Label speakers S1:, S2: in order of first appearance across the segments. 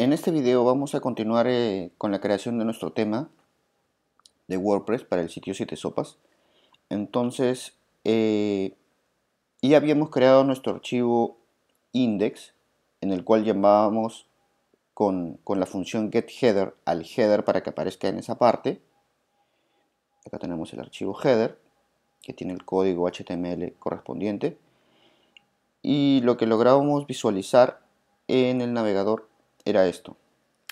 S1: En este video vamos a continuar eh, con la creación de nuestro tema de WordPress para el sitio 7 sopas. Entonces, eh, ya habíamos creado nuestro archivo index, en el cual llamábamos con, con la función getHeader al header para que aparezca en esa parte. Acá tenemos el archivo header, que tiene el código HTML correspondiente. Y lo que lográbamos visualizar en el navegador era esto.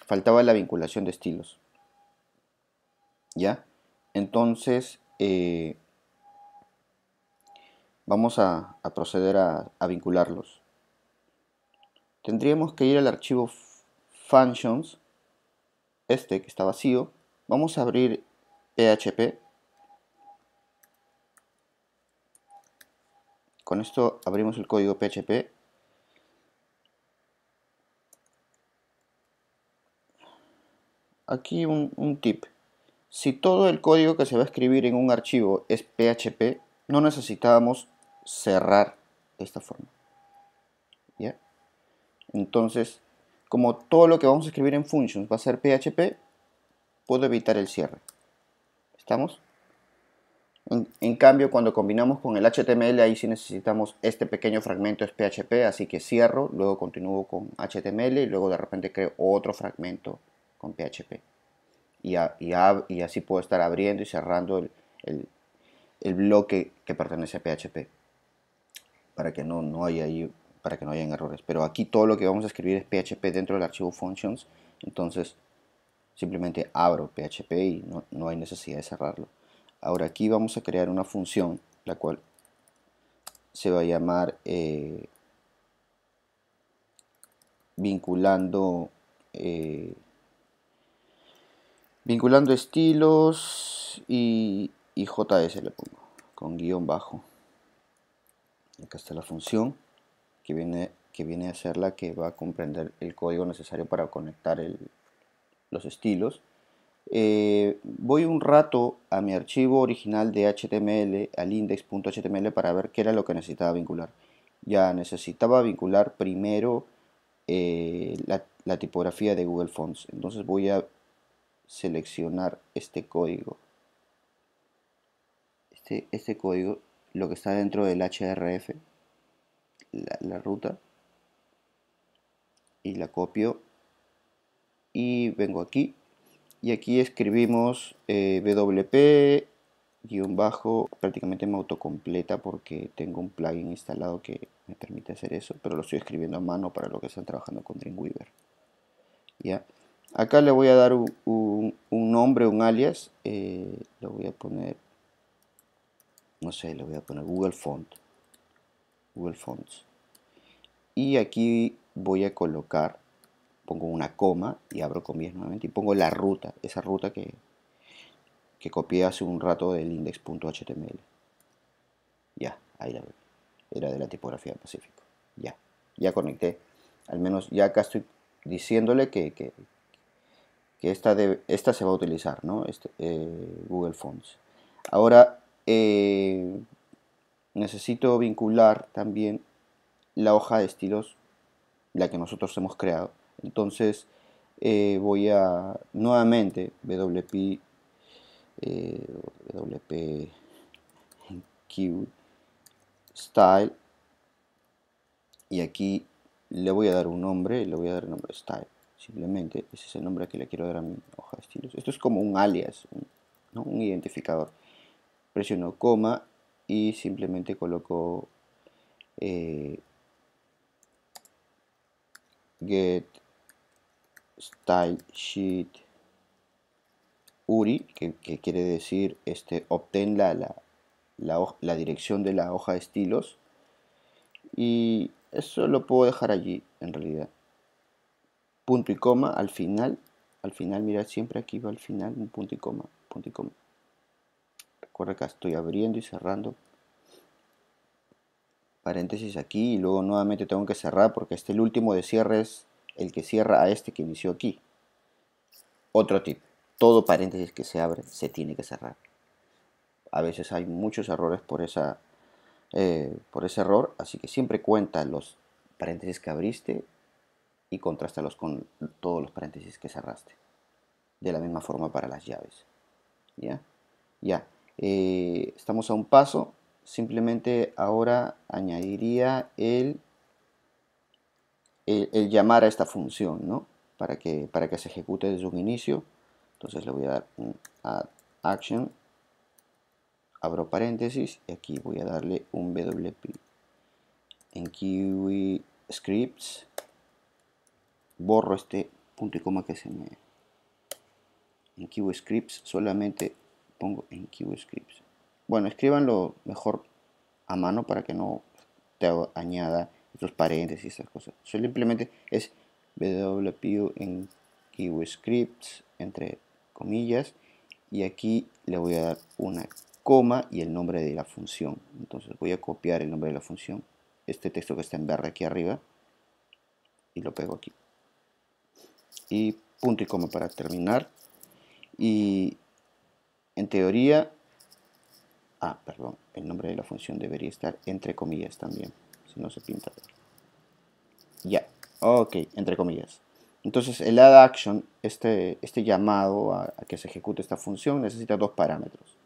S1: Faltaba la vinculación de estilos. ¿Ya? Entonces, eh, vamos a, proceder a, vincularlos. Tendríamos que ir al archivo functions, este que está vacío. Vamos a abrir PHP. Con esto abrimos el código PHP aquí un, tip. Si todo el código que se va a escribir en un archivo es PHP, no necesitábamos cerrar de esta forma. ¿Ya? Entonces, como todo lo que vamos a escribir en functions va a ser PHP, puedo evitar el cierre. ¿Estamos? En, en, cambio, cuando combinamos con el HTML, ahí sí necesitamos este pequeño fragmento es PHP, así que cierro, luego continúo con HTML y luego de repente creo otro fragmento con PHP. Y, así puedo estar abriendo y cerrando el, bloque que pertenece a PHP para que no, haya para que no hayan errores. Pero aquí todo lo que vamos a escribir es PHP dentro del archivo functions, entonces simplemente abro PHP y no, hay necesidad de cerrarlo. Ahora aquí vamos a crear una función, la cual se va a llamar eh, vinculando eh, Vinculando estilos y, JS le pongo, pues, con guión bajo. Acá está la función que viene, que viene a ser la que va a comprender el código necesario para conectar los estilos. Eh, voy un rato a mi archivo original de HTML, al index.html para ver qué era lo que necesitaba vincular. Ya necesitaba vincular primero eh, la, tipografía de Google Fonts. Entonces voy a seleccionar este código. Este, este, código, lo que está dentro del hrf la, ruta, y la copio y vengo aquí y aquí escribimos eh, wp guión bajo prácticamente me autocompleta porque tengo un plugin instalado que me permite hacer eso pero lo estoy escribiendo a mano para los que están trabajando con Dreamweaver ya Acá le voy a dar un, nombre, un alias. Eh, lo voy a poner, no sé, le voy a poner Google Font. Google Fonts. Y aquí voy a colocar, pongo una coma y abro comillas nuevamente y pongo la ruta, esa ruta que, que copié hace un rato del index.html. Ya, ahí la veo. Era de la tipografía Pacífico. Ya, ya conecté. Al menos ya acá estoy diciéndole que, que esta, de, esta se va a utilizar, ¿no? Este, eh, Google Fonts. Ahora, eh, necesito vincular también la hoja de estilos, la que nosotros hemos creado. Entonces, eh, voy a nuevamente WP, WP Style y aquí le voy a dar un nombre, le voy a dar el nombre Style Simplemente ese es el nombre que le quiero dar a mi hoja de estilos. Esto es como un alias, un, un identificador. Presiono coma y simplemente coloco eh, get style sheet URI, que, quiere decir este, obtén la dirección de la hoja de estilos. Y eso lo puedo dejar allí en realidad punto y coma al final, al final, mirad siempre aquí va al final, un punto y coma, punto y coma. Recuerda que estoy abriendo y cerrando paréntesis aquí y luego nuevamente tengo que cerrar porque este el último de cierre es el que cierra a este que inició aquí. Otro tip, todo paréntesis que se abre se tiene que cerrar. A veces hay muchos errores por, esa, eh, por ese error, así que siempre cuenta los paréntesis que abriste contrastarlos con todos los paréntesis que cerraste. De la misma forma para las llaves. ¿Ya? Ya. Eh, estamos a un paso. Simplemente ahora añadiría el, el, llamar a esta función, ¿no? Para que, para que se ejecute desde un inicio. Entonces le voy a dar un action. Abro paréntesis y aquí voy a darle un WP en Kiwi Scripts borro este punto y coma que se me en scripts solamente pongo en scripts bueno escribanlo mejor a mano para que no te añada estos paréntesis y esas cosas simplemente es wpu en scripts entre comillas y aquí le voy a dar una coma y el nombre de la función entonces voy a copiar el nombre de la función este texto que está en verde aquí arriba y lo pego aquí y punto y coma para terminar. Y en teoría, ah, perdón, el nombre de la función debería estar entre comillas también, si no se pinta. Ya, ok, entre comillas. Entonces el add action, este, este llamado a, que se ejecute esta función, necesita dos parámetros.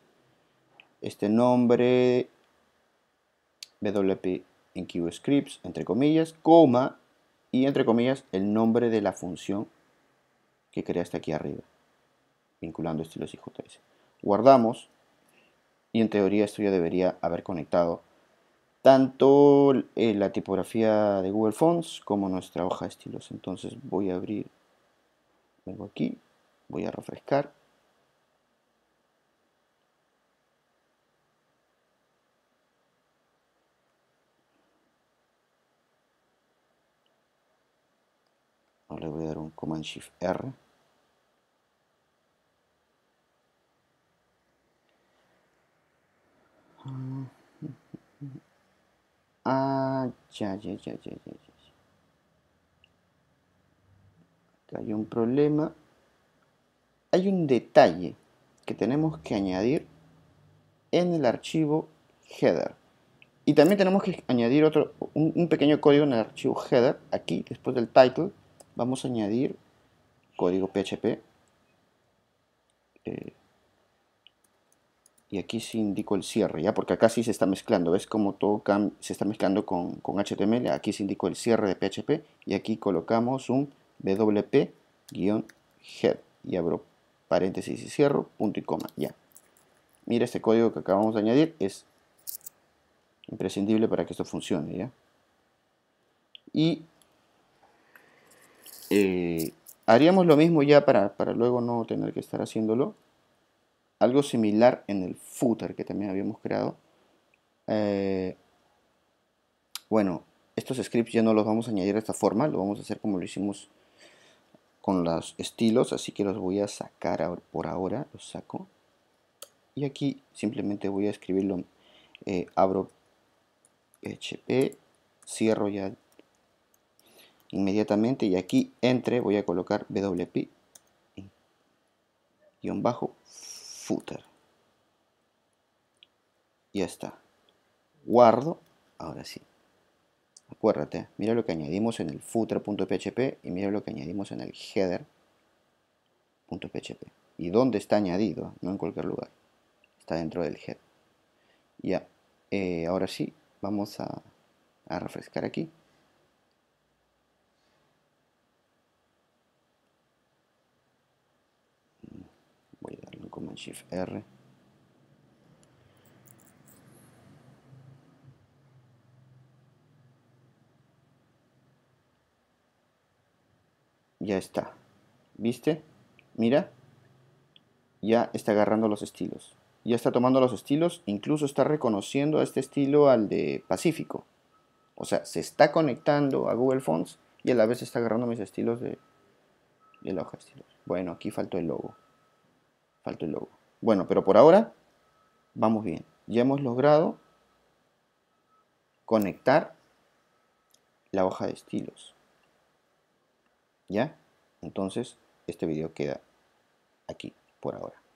S1: Este nombre wp en scripts entre comillas, coma, y entre comillas el nombre de la función que hasta aquí arriba, vinculando estilos y JS. Guardamos y en teoría esto ya debería haber conectado tanto eh, la tipografía de Google Fonts como nuestra hoja de estilos. Entonces voy a abrir, vengo aquí, voy a refrescar voy a dar un Command Shift R. Ah, ya, ya, ya, ya, ya, hay un problema. Hay un detalle que tenemos que añadir en el archivo header. Y también tenemos que añadir otro, un, pequeño código en el archivo header, aquí, después del title, vamos a añadir código PHP. Eh, y aquí se indico el cierre, ya porque acá sí se está mezclando, ves como todo se está mezclando con, HTML, aquí se indico el cierre de PHP y aquí colocamos un wp-head y abro paréntesis y cierro, punto y coma, ya. Mira este código que acabamos de añadir, es imprescindible para que esto funcione, ya. Y eh, haríamos lo mismo ya para, luego no tener que estar haciéndolo. Algo similar en el footer que también habíamos creado. Eh, bueno, estos scripts ya no los vamos a añadir de esta forma, lo vamos a hacer como lo hicimos con los estilos, así que los voy a sacar por ahora, los saco. Y aquí simplemente voy a escribirlo, eh, abro HP, cierro ya inmediatamente y aquí entre voy a colocar wp un bajo footer ya está guardo ahora sí acuérdate mira lo que añadimos en el footer.php y mira lo que añadimos en el header.php y dónde está añadido no en cualquier lugar está dentro del header ya eh, ahora sí vamos a refrescar aquí Shift R. Ya está. ¿Viste? Mira. Ya está agarrando los estilos. Ya está tomando los estilos. Incluso está reconociendo a este estilo al de Pacífico. O sea, se está conectando a Google Fonts y a la vez está agarrando mis estilos de, de la hoja de estilos. Bueno, aquí faltó el logo falta el logo. Bueno, pero por ahora vamos bien. Ya hemos logrado conectar la hoja de estilos. ¿Ya? Entonces, este video queda aquí por ahora.